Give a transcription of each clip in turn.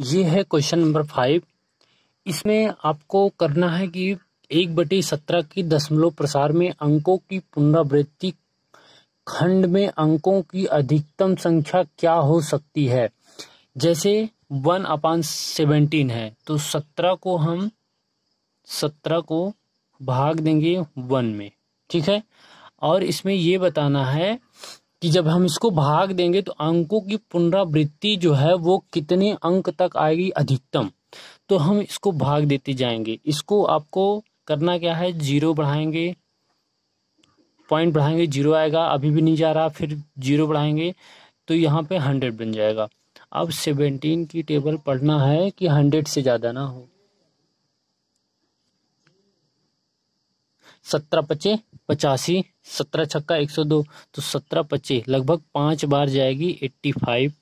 ये है question number five इसमें आपको करना है कि एक बटे सत्रह की दशमलव प्रसार में अंकों की पुनरावृत्ति खंड में अंकों की अधिकतम संख्या क्या हो सकती है जैसे वन अपान सेवेंटीन है तो सत्रह को हम सत्रह को भाग देंगे वन में ठीक है और इसमें ये बताना है कि जब हम इसको भाग देंगे तो अंकों की पुनरावृत्ति जो है वो कितने अंक तक आएगी अधिकतम तो हम इसको भाग देते जाएंगे इसको आपको करना क्या है जीरो बढ़ाएंगे पॉइंट बढ़ाएंगे जीरो आएगा अभी भी नहीं जा रहा फिर जीरो बढ़ाएंगे तो यहाँ पे हंड्रेड बन जाएगा अब सेवेंटीन की टेबल पढ़ना है कि हंड्रेड से ज़्यादा ना हो सत्रह पच्चे पचासी सत्रह छक्का एक सौ दो तो सत्रह पचे लगभग पाँच बार जाएगी एट्टी फाइव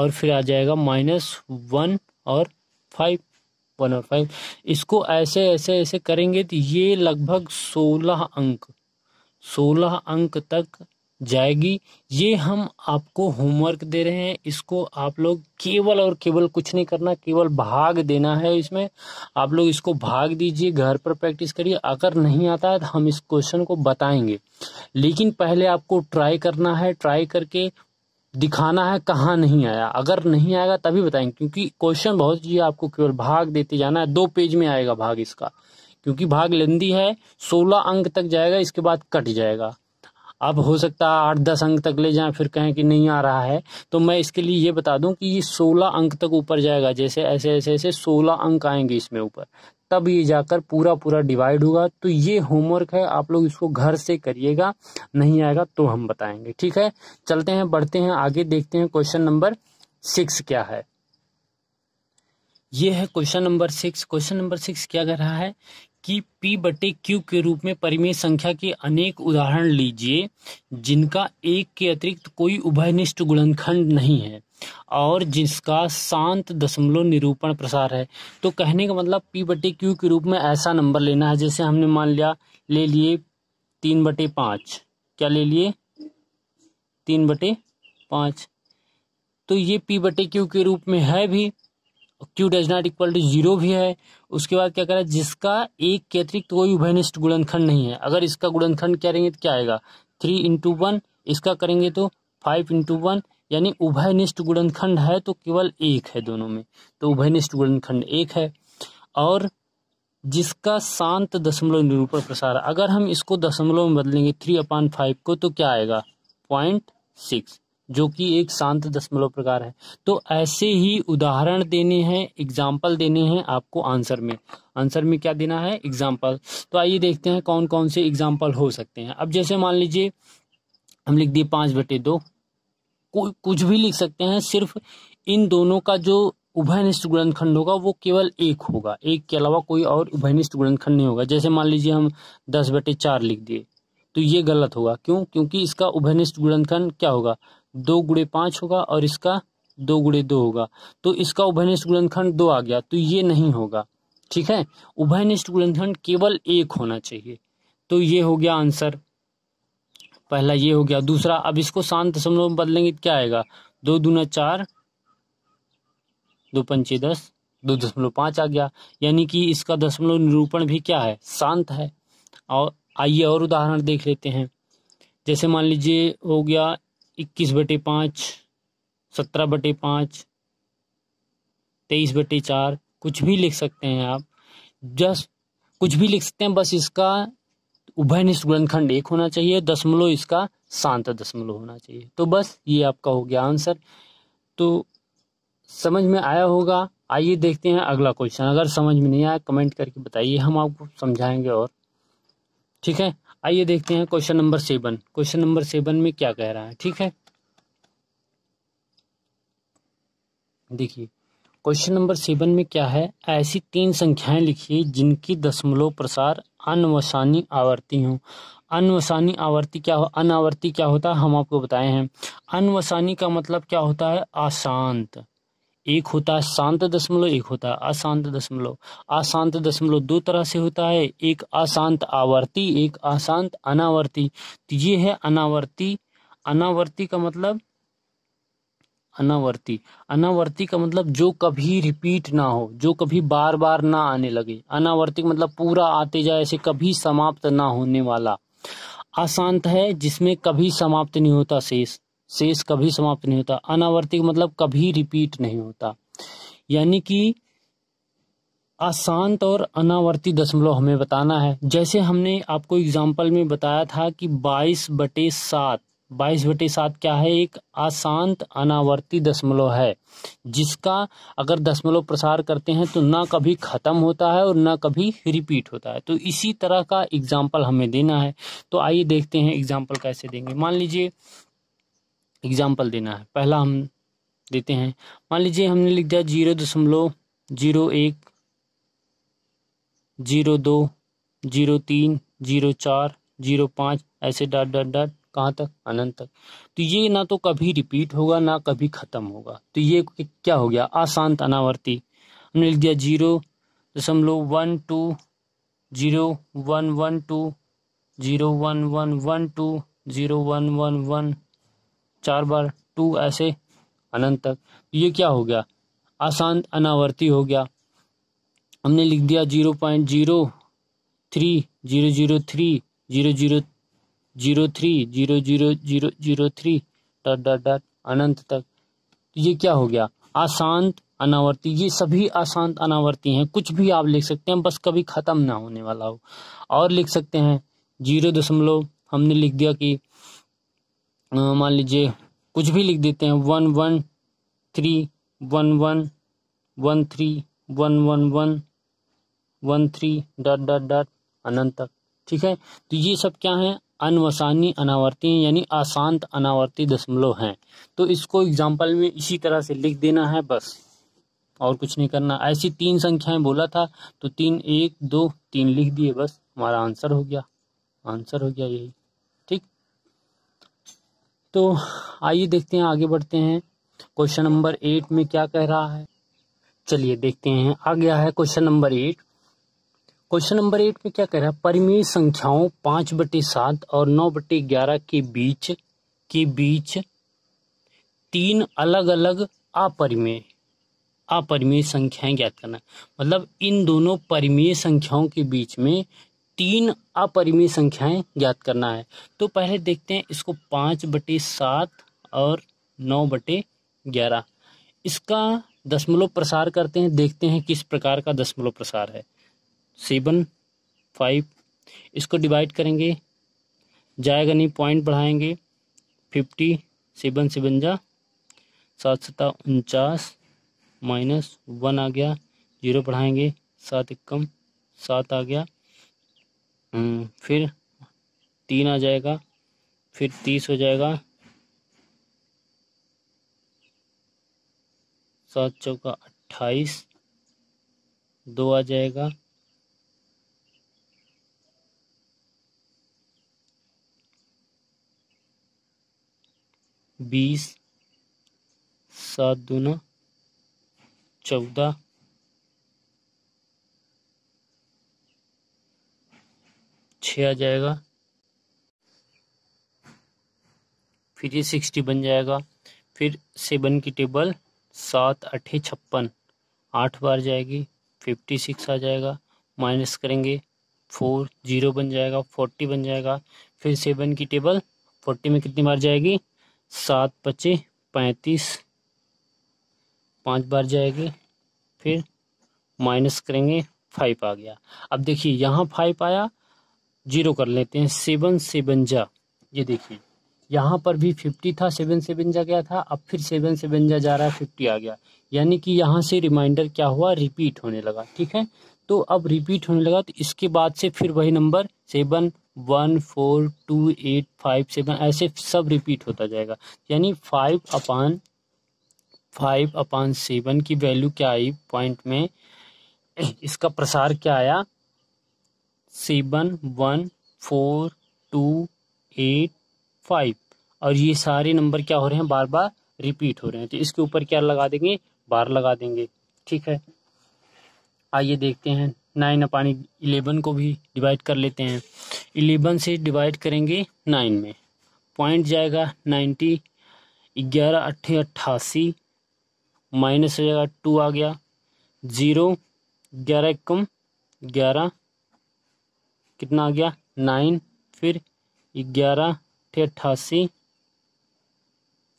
और फिर आ जाएगा माइनस वन और फाइव वन और फाइव इसको ऐसे ऐसे ऐसे करेंगे तो ये लगभग सोलह अंक सोलह अंक तक जाएगी ये हम आपको होमवर्क दे रहे हैं इसको आप लोग केवल और केवल कुछ नहीं करना केवल भाग देना है इसमें आप लोग इसको भाग दीजिए घर पर प्रैक्टिस करिए अगर नहीं आता है तो हम इस क्वेश्चन को बताएंगे लेकिन पहले आपको ट्राई करना है ट्राई करके दिखाना है कहाँ नहीं आया अगर नहीं आएगा तभी बताएंगे क्योंकि क्वेश्चन बहुत जी आपको केवल भाग देते जाना है दो पेज में आएगा भाग इसका क्योंकि भाग लेंदी है सोलह अंक तक जाएगा इसके बाद कट जाएगा अब हो सकता है आठ दस अंक तक ले जाएं फिर कहें कि नहीं आ रहा है तो मैं इसके लिए ये बता दूं कि ये सोलह अंक तक ऊपर जाएगा जैसे ऐसे ऐसे ऐसे सोलह अंक आएंगे इसमें ऊपर तब ये जाकर पूरा पूरा डिवाइड होगा तो ये होमवर्क है आप लोग इसको घर से करिएगा नहीं आएगा तो हम बताएंगे ठीक है चलते हैं बढ़ते हैं आगे देखते हैं क्वेश्चन नंबर सिक्स क्या है ये है question number six question number six क्या कह रहा है कि पी बटे क्यू के रूप में परिमेय संख्या के अनेक उदाहरण लीजिए जिनका एक के अतिरिक्त कोई उभयनिष्ठ गुणनखंड नहीं है और जिसका शांत दशमलव निरूपण प्रसार है तो कहने का मतलब पी बटे क्यू के रूप में ऐसा नंबर लेना है जैसे हमने मान लिया ले लिए तीन बटे पाँच क्या ले लिए तीन बटे पाँच तो ये पी बटे क्यू के रूप में है भी Q does not equal to zero भी है उसके बाद क्या कह रहा है जिसका एक के अतिरिक्त कोई उभयनिष्ठ गुणनखंड नहीं है अगर इसका गुणनखंड करेंगे तो क्या आएगा थ्री इंटू वन इसका करेंगे तो फाइव इंटू वन यानी उभयनिष्ठ गुणनखंड है तो केवल एक है दोनों में तो उभयनिष्ठ गुणनखंड एक है और जिसका शांत दशमलव निरूपण प्रसार अगर हम इसको दशमलव में बदलेंगे थ्री अपान फाइव को तो क्या आएगा पॉइंट सिक्स जो कि एक शांत दशमलव प्रकार है तो ऐसे ही उदाहरण देने हैं एग्जाम्पल देने हैं आपको आंसर में आंसर में क्या देना है एग्जाम्पल तो आइए देखते हैं कौन कौन से एग्जाम्पल हो सकते हैं अब जैसे मान लीजिए हम लिख दिए पांच बटे दो कुछ भी लिख सकते हैं सिर्फ इन दोनों का जो उभयनिष्ठ गुणनखंड होगा वो केवल एक होगा एक के अलावा कोई और उभयनिष्ठ गुणनखंड नहीं होगा जैसे मान लीजिए हम दस बटे चार लिख दिए तो ये गलत होगा क्यों क्योंकि इसका उभयनिष्ठ गुणनखंड क्या होगा दो गुड़े पांच होगा और इसका दो गुड़े दो होगा तो इसका उभयनिष्ठ गुणनखंड दो आ गया तो ये नहीं होगा ठीक है उभयनिष्ठ गुणनखंड केवल एक होना चाहिए तो ये हो गया आंसर पहला ये हो गया दूसरा अब इसको शांत दशमलव में बदलेंगे क्या आएगा दो दूना चार दो पंचे दस दो दशमलव पांच आ गया यानी कि इसका दशमलव निरूपण भी क्या है शांत है और आइए और उदाहरण देख लेते हैं जैसे मान लीजिए हो गया इक्कीस बटे पाँच सत्रह बटे पाँच तेईस बटे चार कुछ भी लिख सकते हैं आप जस्ट कुछ भी लिख सकते हैं बस इसका उभयनिष्ठ ग्रंथखंड एक होना चाहिए दशमलव इसका शांत दशमलव होना चाहिए तो बस ये आपका हो गया आंसर तो समझ में आया होगा आइए देखते हैं अगला क्वेश्चन अगर समझ में नहीं आया कमेंट करके बताइए हम आपको समझाएंगे और ठीक है आइए देखते हैं question number seven question number seven में क्या कह रहा है ठीक है देखिए क्वेश्चन नंबर सेवन में क्या है ऐसी तीन संख्याएं लिखिए जिनकी दशमलव प्रसार अनवसानी आवर्ती हो अनवसानी आवर्ती क्या हो अनावर्ती क्या होता है हम आपको बताए हैं अनवसानी का मतलब क्या होता है अशांत एक होता है शांत दशमलव एक होता है अशांत दशमलव अशांत दशमलव दो तरह से होता है एक अशांत आवर्ती एक अशांत अनावर्ती तो ये है अनावर्ती अनावर्ती का मतलब अनावर्ती अनावर्ती का मतलब जो कभी रिपीट ना हो जो कभी बार बार ना आने लगे अनावर्ती मतलब पूरा आते जाए ऐसे कभी समाप्त ना होने वाला अशांत है जिसमें कभी समाप्त नहीं होता शेष शेष कभी समाप्त नहीं होता अनावर्तिक मतलब कभी रिपीट नहीं होता यानी कि अशांत और अनावर्ती दशमलव हमें बताना है जैसे हमने आपको एग्जाम्पल में बताया था कि बाईस बटे सात बाईस बटे सात क्या है एक अशांत अनावर्ती दशमलव है जिसका अगर दशमलव प्रसार करते हैं तो ना कभी खत्म होता है और ना कभी रिपीट होता है तो इसी तरह का एग्जाम्पल हमें देना है तो आइए देखते हैं एग्जाम्पल कैसे देंगे मान लीजिए एग्जाम्पल देना है पहला हम देते हैं मान लीजिए हमने लिख दिया जीरो दशमलव जीरो एक जीरो दो जीरो तीन जीरो चार जीरो पाँच ऐसे डॉट डॉट डॉट कहाँ तक अनंत तक तो ये ना तो कभी रिपीट होगा ना कभी ख़त्म होगा तो ये क्या हो गया अशांत अनावर्ती हमने लिख दिया जीरो दशमलव one two zero one one two zero one one one two zero one one one चार बार टू ऐसे अनंत तक ये क्या हो गया आसान अनावर्ती हो गया हमने लिख दिया zero point zero three zero zero three zero zero zero three zero zero zero zero three dot dot dot अनंत तक ये क्या हो गया आसांत अनावर्ती ये सभी आसांत अनावर्ती हैं कुछ भी आप लिख सकते हैं बस कभी ख़त्म ना होने वाला हो और लिख सकते हैं जीरो दशमलव हमने लिख दिया कि मान लीजिए कुछ भी लिख देते हैं one one three one one one three one one one one three dot dot dot अनंत तक ठीक है तो ये सब क्या है अनवसानी अनावर्ती यानी अशांत अनावर्ती दशमलव हैं तो इसको एग्जाम्पल में इसी तरह से लिख देना है बस और कुछ नहीं करना ऐसी तीन संख्याएं बोला था तो तीन एक दो तीन लिख दिए बस हमारा आंसर हो गया आंसर हो गया यही तो आइए देखते हैं आगे बढ़ते हैं क्वेश्चन नंबर एट में क्या कह रहा है चलिए देखते हैं आ गया है question number eight question number eight में क्या कह रहा है परिमेय संख्याओं पांच बटे सात और नौ बटे ग्यारह के बीच के बीच तीन अलग अलग अपरिमेय अपरिमेय संख्याएं ज्ञात करना मतलब इन दोनों परिमेय संख्याओं के बीच में तीन अपरिमेय संख्याएं ज्ञात करना है तो पहले देखते हैं इसको पाँच बटे सात और नौ बटे ग्यारह इसका दशमलव प्रसार करते हैं देखते हैं किस प्रकार का दशमलव प्रसार है सेवन फाइव इसको डिवाइड करेंगे जाएगा नहीं पॉइंट बढ़ाएंगे फिफ्टी सेवन सिवंजा सात सता उनचास माइनस वन आ गया जीरो बढ़ाएंगे सात इक्कम सात आ गया हम्म, फिर तीन आ जाएगा फिर तीस हो जाएगा सात चौका अट्ठाईस दो आ जाएगा बीस सात दूना चौदह छ आ जाएगा फिर ये सिक्सटी बन जाएगा फिर सेवन की टेबल सात अठे छप्पन आठ बार जाएगी फिफ्टी सिक्स आ जाएगा माइनस करेंगे फोर जीरो बन जाएगा फोर्टी बन जाएगा फिर सेवन की टेबल फोर्टी में कितनी बार जाएगी सात पच्चीस पैंतीस पाँच बार जाएगी फिर माइनस करेंगे फाइव आ गया अब देखिए यहाँ फाइव आया जीरो कर लेते हैं सेवन सेवन जा ये देखिए यहाँ पर भी फिफ्टी था सेवन सेवन जा गया था अब फिर सेवन सेवन जा जा रहा है फिफ्टी आ गया यानी कि यहाँ से रिमाइंडर क्या हुआ रिपीट होने लगा ठीक है तो अब रिपीट होने लगा तो इसके बाद से फिर वही number seven one four two eight five seven ऐसे सब रिपीट होता जाएगा यानी five upon five upon seven की वैल्यू क्या आई पॉइंट में इसका प्रसार क्या आया seven one four two eight five और ये सारे नंबर क्या हो रहे हैं बार बार रिपीट हो रहे हैं तो इसके ऊपर क्या लगा देंगे बार लगा देंगे ठीक है आइए देखते हैं नाइन अपानी इलेवन को भी डिवाइड कर लेते हैं इलेवन से डिवाइड करेंगे नाइन में पॉइंट जाएगा नाइन्टी ग्यारह अट्ठे अट्ठासी माइनस हो जाएगा टू आ गया ज़ीरो ग्यारह एकम ग्यारह कितना आ गया नाइन फिर ग्यारह थे अट्ठासी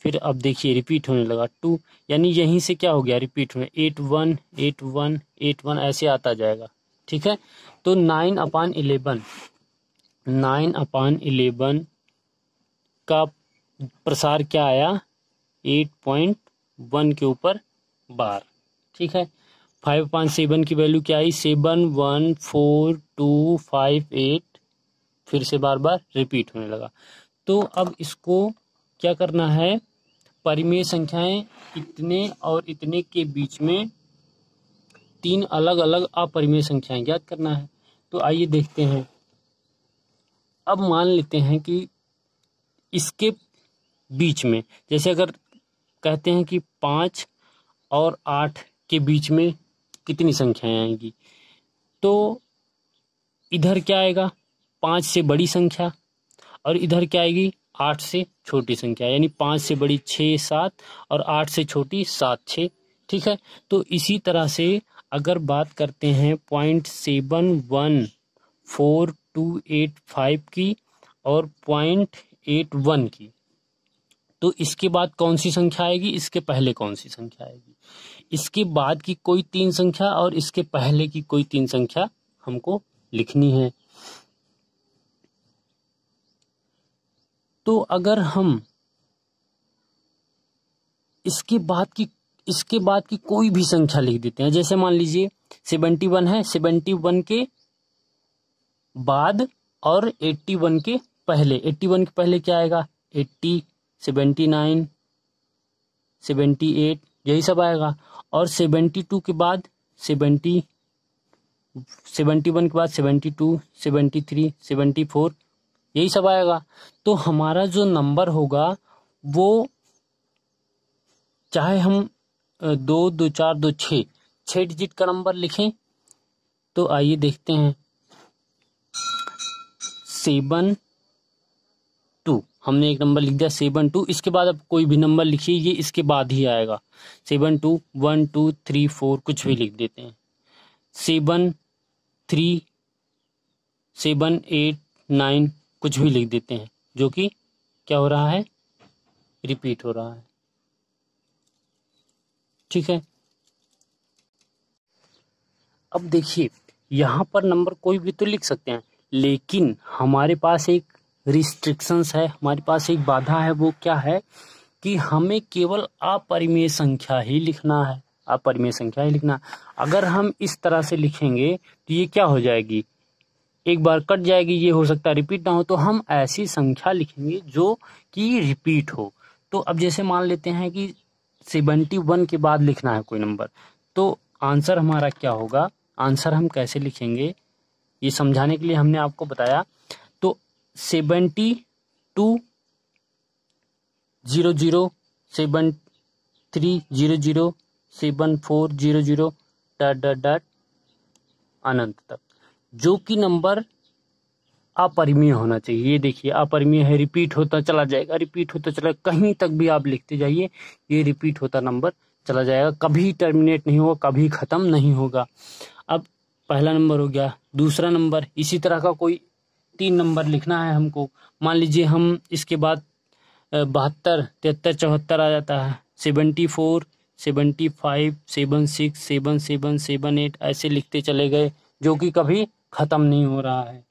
फिर अब देखिए रिपीट होने लगा टू यानी यहीं से क्या हो गया रिपीट होने eight one eight one eight one ऐसे आता जाएगा ठीक है तो nine upon eleven nine upon eleven का प्रसार क्या आया एट पॉइंट वन के ऊपर बार ठीक है फाइव अपान सेवन की वैल्यू क्या आई seven one four two five eight फिर से बार बार रिपीट होने लगा तो अब इसको क्या करना है परिमेय संख्याएं इतने और इतने के बीच में तीन अलग अलग अपरिमेय संख्याएं ज्ञात करना है तो आइए देखते हैं अब मान लेते हैं कि इसके बीच में जैसे अगर कहते हैं कि पाँच और आठ के बीच में कितनी संख्याएं आएंगी तो इधर क्या आएगा पाँच से बड़ी संख्या और इधर क्या आएगी आठ से छोटी संख्या यानी पाँच से बड़ी छः सात और आठ से छोटी सात छः ठीक है तो इसी तरह से अगर बात करते हैं point seven one four two eight five की और पॉइंट एट वन की तो इसके बाद कौन सी संख्या आएगी इसके पहले कौन सी संख्या आएगी इसके बाद की कोई तीन संख्या और इसके पहले की कोई तीन संख्या हमको लिखनी है तो अगर हम इसके बाद की इसके बाद की कोई भी संख्या लिख देते हैं जैसे मान लीजिए सेवेंटी वन है सेवेंटी वन के बाद और एट्टी वन के पहले एट्टी वन के पहले क्या आएगा eighty seventy nine seventy eight यही सब आएगा और सेवेंटी टू के बाद सेवेंटी सेवेंटी वन के बाद seventy two seventy three seventy four यही सब आएगा तो हमारा जो नंबर होगा वो चाहे हम दो दो चार दो छः छः डिजिट का नंबर लिखें तो आइए देखते हैं सेवन टू हमने एक नंबर लिख दिया सेवन टू इसके बाद आप कोई भी नंबर लिखिए ये इसके बाद ही आएगा seven two one two three four कुछ भी लिख देते हैं seven three seven eight nine कुछ भी लिख देते हैं जो कि क्या हो रहा है रिपीट हो रहा है ठीक है अब देखिए यहाँ पर नंबर कोई भी तो लिख सकते हैं लेकिन हमारे पास एक रिस्ट्रिक्शंस है हमारे पास एक बाधा है वो क्या है कि हमें केवल अपरिमेय संख्या ही लिखना है आप परिमेय संख्या ही लिखना अगर हम इस तरह से लिखेंगे तो ये क्या हो जाएगी एक बार कट जाएगी ये हो सकता है रिपीट ना हो तो हम ऐसी संख्या लिखेंगे जो कि रिपीट हो तो अब जैसे मान लेते हैं कि सेवेंटी वन के बाद लिखना है कोई नंबर तो आंसर हमारा क्या होगा आंसर हम कैसे लिखेंगे ये समझाने के लिए हमने आपको बताया तो seventy two zero zero seven three zero zero seven four zero zero dot dot dot अनंत तक जो कि नंबर अपरिमीय होना चाहिए ये देखिए अपरिमीय है रिपीट होता चला जाएगा रिपीट होता चला कहीं तक भी आप लिखते जाइए ये रिपीट होता नंबर चला जाएगा कभी टर्मिनेट नहीं होगा कभी ख़त्म नहीं होगा अब पहला नंबर हो गया दूसरा नंबर इसी तरह का कोई तीन नंबर लिखना है हमको मान लीजिए हम इसके बाद बहत्तर तिहत्तर चौहत्तर आ जाता है seventy four seventy five seven six seven seven seven eight ऐसे लिखते चले गए जो कि कभी ख़त्म नहीं हो रहा है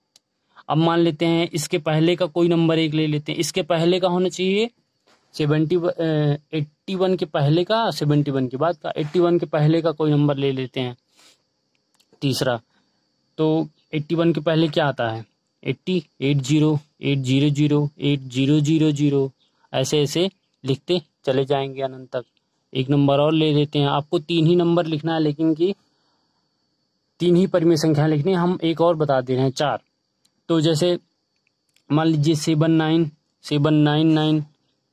अब मान लेते हैं इसके पहले का कोई नंबर एक ले लेते हैं इसके पहले का होना चाहिए सेवेंटी एट्टी वन के पहले का सेवेंटी वन के बाद का एट्टी वन के पहले का कोई नंबर ले लेते हैं तीसरा तो एट्टी वन के पहले क्या आता है eighty eight zero eight zero zero eight zero zero zero ऐसे ऐसे लिखते चले जाएंगे अनंत तक एक नंबर और ले देते हैं आपको तीन ही नंबर लिखना है लेकिन कि तीन ही परिमेय संख्या लिखनी है हम एक और बता दे रहे हैं चार तो जैसे मान लीजिए seven nine seven nine nine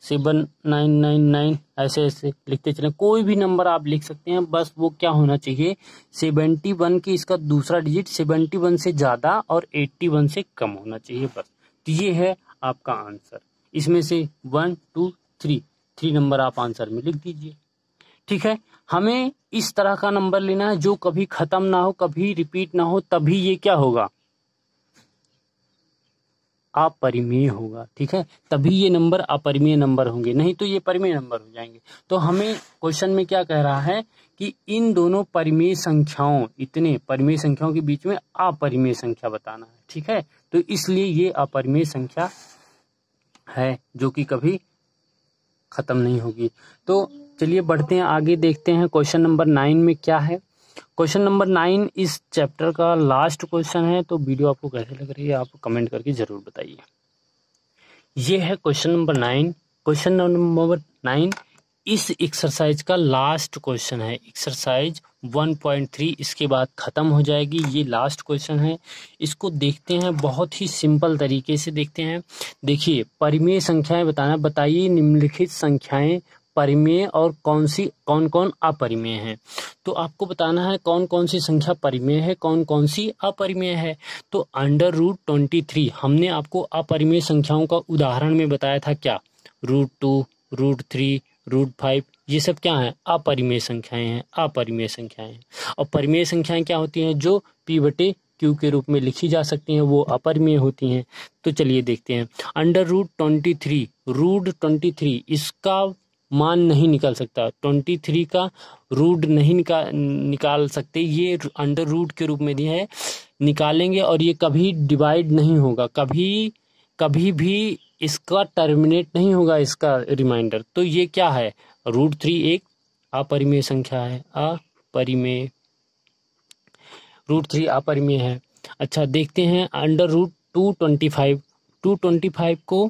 seven nine nine nine ऐसे ऐसे लिखते चले कोई भी नंबर आप लिख सकते हैं बस वो क्या होना चाहिए सेवेंटी वन की इसका दूसरा डिजिट सेवेंटी वन से ज़्यादा और एट्टी वन से कम होना चाहिए बस तो ये है आपका आंसर इसमें से one two three three number आप आंसर में लिख दीजिए ठीक है हमें इस तरह का नंबर लेना है जो कभी खत्म ना हो कभी रिपीट ना हो तभी ये क्या होगा अपरिमेय होगा ठीक है तभी ये नंबर अपरिमेय नंबर होंगे नहीं तो ये परिमेय नंबर हो जाएंगे तो हमें क्वेश्चन में क्या कह रहा है कि इन दोनों परिमेय संख्याओं इतने परिमेय संख्याओं के बीच में अपरिमेय संख्या बताना है ठीक है तो इसलिए ये अपरिमेय संख्या है जो कि कभी खत्म नहीं होगी तो चलिए बढ़ते हैं आगे देखते हैं क्वेश्चन नंबर नाइन में क्या है क्वेश्चन नंबर नाइन इस चैप्टर का लास्ट क्वेश्चन है तो वीडियो आपको कैसे लग रही है आप कमेंट करके ज़रूर बताइए ये है question number nine question number nine इस एक्सरसाइज का लास्ट क्वेश्चन है एक्सरसाइज 1.3 इसके बाद ख़त्म हो जाएगी ये लास्ट क्वेश्चन है इसको देखते हैं बहुत ही सिंपल तरीके से देखते हैं देखिए परिमेय संख्याएं बताना बताइए निम्नलिखित संख्याएं परिमेय और कौन सी कौन कौन अपरिमेय है तो आपको बताना है कौन कौन सी संख्या परिमेय है कौन कौन सी अपरिमेय है तो अंडर रूट ट्वेंटी थ्री हमने आपको अपरिमेय संख्याओं का उदाहरण में बताया था क्या root two root three root five ये सब क्या है अपरिमेय संख्याएं हैं अपरिमेय संख्याएं हैं और परिमेय संख्याएं क्या होती हैं जो पी बटे क्यू के रूप में लिखी जा सकती हैं वो अपरिमेय होती हैं तो चलिए देखते हैं under root twenty three root twenty three इसका मान नहीं निकल सकता ट्वेंटी थ्री का रूट नहीं निका निकाल सकते ये अंडर रूट के रूप में दिया है निकालेंगे और ये कभी डिवाइड नहीं होगा कभी कभी भी इसका टर्मिनेट नहीं होगा इसका रिमाइंडर तो ये क्या है रूट थ्री एक अपरिमेय संख्या है अपरिमेय रूट थ्री अपरिमेय है अच्छा देखते हैं under root two twenty five two twenty five को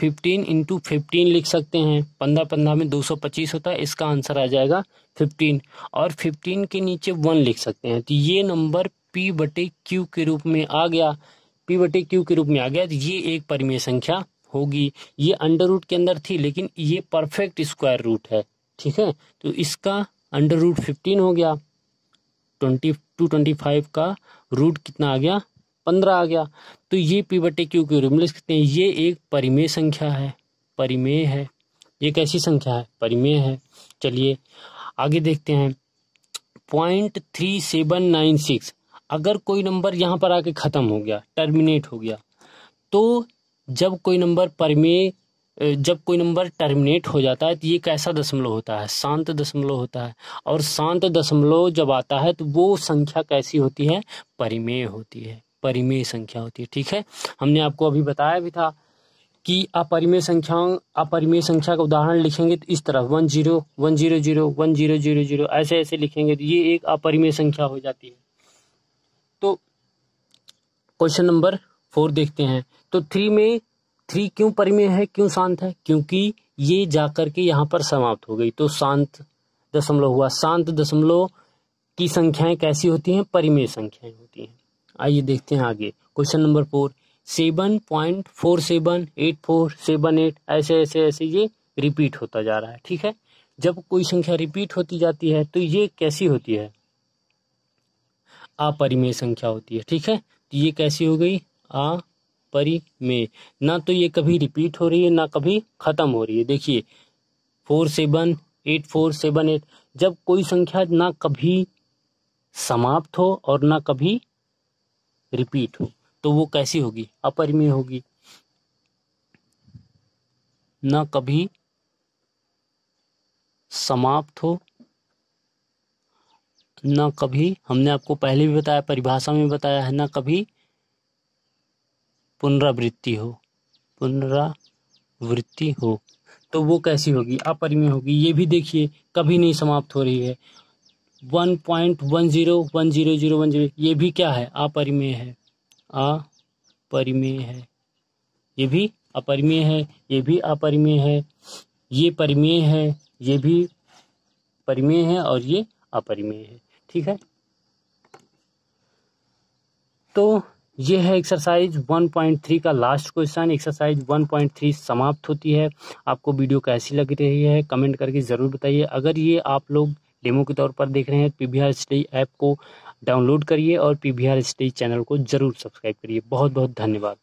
फिफ्टीन इंटू फिफ्टीन लिख सकते हैं पंद्रह पंद्रह में दो सौ पच्चीस होता है इसका आंसर आ जाएगा फिफ्टीन और फिफ्टीन के नीचे वन लिख सकते हैं तो ये नंबर पी बटे क्यू के रूप में आ गया पी बटे क्यू के रूप में आ गया तो ये एक परिमेय संख्या होगी ये अंडर रूट के अंदर थी लेकिन ये परफेक्ट स्क्वायर रूट है ठीक है तो इसका अंडर रूट फिफ्टीन हो गया ट्वेंटी टू ट्वेंटी फाइव का रूट कितना आ गया पंद्रह आ गया तो ये पी बटे क्यू क्यू रूप में लिख सकते हैं ये एक परिमेय संख्या है परिमेय है ये कैसी संख्या है परिमेय है चलिए आगे देखते हैं point three seven nine six अगर कोई नंबर यहाँ पर आके ख़त्म हो गया टर्मिनेट हो गया तो जब कोई नंबर परिमेय जब कोई नंबर टर्मिनेट हो जाता है तो ये कैसा दशमलव होता है शांत दशमलव होता है और शांत दशमलव जब आता है तो वो संख्या कैसी होती है परिमेय होती है परिमेय संख्या होती है ठीक है हमने आपको अभी बताया भी था कि अपरिमेय संख्याओं अपरिमेय संख्या का उदाहरण लिखेंगे तो इस तरह one zero one zero zero one zero zero zero ऐसे ऐसे लिखेंगे तो ये एक अपरिमेय संख्या हो जाती है तो क्वेश्चन नंबर फोर देखते हैं तो थ्री में थ्री क्यों परिमेय है क्यों शांत है क्योंकि ये जाकर के यहाँ पर समाप्त हो गई तो शांत दशमलव हुआ शांत दशमलव की संख्याएं कैसी होती हैं परिमेय संख्याएं होती आइए देखते हैं आगे question number four seven point four seven eight four seven eight ऐसे ऐसे ऐसे ये रिपीट होता जा रहा है ठीक है जब कोई संख्या रिपीट होती जाती है तो ये कैसी होती है अपरिमेय संख्या होती है ठीक है तो ये कैसी हो गई अपरिमेय ना तो ये कभी रिपीट हो रही है ना कभी खत्म हो रही है देखिए four seven eight four seven eight जब कोई संख्या ना कभी समाप्त हो और ना कभी रिपीट हो तो वो कैसी होगी अपरिमेय होगी न कभी समाप्त हो न कभी हमने आपको पहले भी बताया परिभाषा में बताया है न कभी पुनरावृत्ति हो पुनरावृत्ति हो तो वो कैसी होगी अपरिमेय होगी ये भी देखिए कभी नहीं समाप्त हो रही है one point one zero one zero zero one zero ये भी क्या है अपरिमेय है अपरिमेय है ये भी अपरिमेय है ये भी अपरिमेय है ये परिमेय है ये भी परिमेय है और ये अपरिमेय है ठीक है तो ये है एक्सरसाइज 1.3 का लास्ट क्वेश्चन एक्सरसाइज 1.3 समाप्त होती है आपको वीडियो कैसी लग रही है कमेंट करके ज़रूर बताइए अगर ये आप लोग डेमो के तौर पर देख रहे हैं P V R study app को डाउनलोड करिए और P V R study channel को ज़रूर सब्सक्राइब करिए बहुत बहुत धन्यवाद